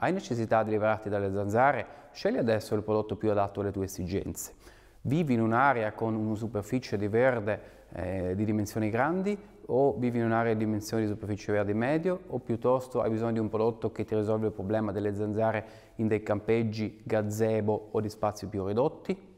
Hai necessità di liberarti dalle zanzare? Scegli adesso il prodotto più adatto alle tue esigenze. Vivi in un'area con una superficie di verde eh, di dimensioni grandi o vivi in un'area di dimensioni di superficie verde medio o piuttosto hai bisogno di un prodotto che ti risolve il problema delle zanzare in dei campeggi, gazebo o di spazi più ridotti?